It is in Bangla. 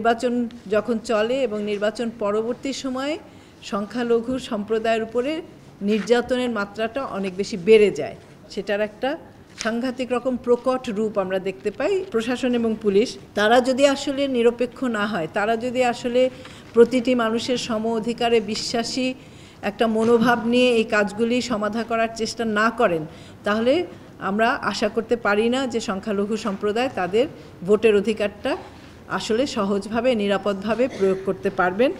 নির্বাচন যখন চলে এবং নির্বাচন পরবর্তী সময়ে সংখ্যালঘু সম্প্রদায়ের উপরে নির্যাতনের মাত্রাটা অনেক বেশি বেড়ে যায় সেটার একটা সাংঘাতিক রকম প্রকট রূপ আমরা দেখতে পাই প্রশাসন এবং পুলিশ তারা যদি আসলে নিরপেক্ষ না হয় তারা যদি আসলে প্রতিটি মানুষের সম অধিকারে বিশ্বাসী একটা মনোভাব নিয়ে এই কাজগুলি সমাধা করার চেষ্টা না করেন তাহলে আমরা আশা করতে পারি না যে সংখ্যালঘু সম্প্রদায় তাদের ভোটের অধিকারটা আসলে সহজভাবে নিরাপদভাবে প্রয়োগ করতে পারবেন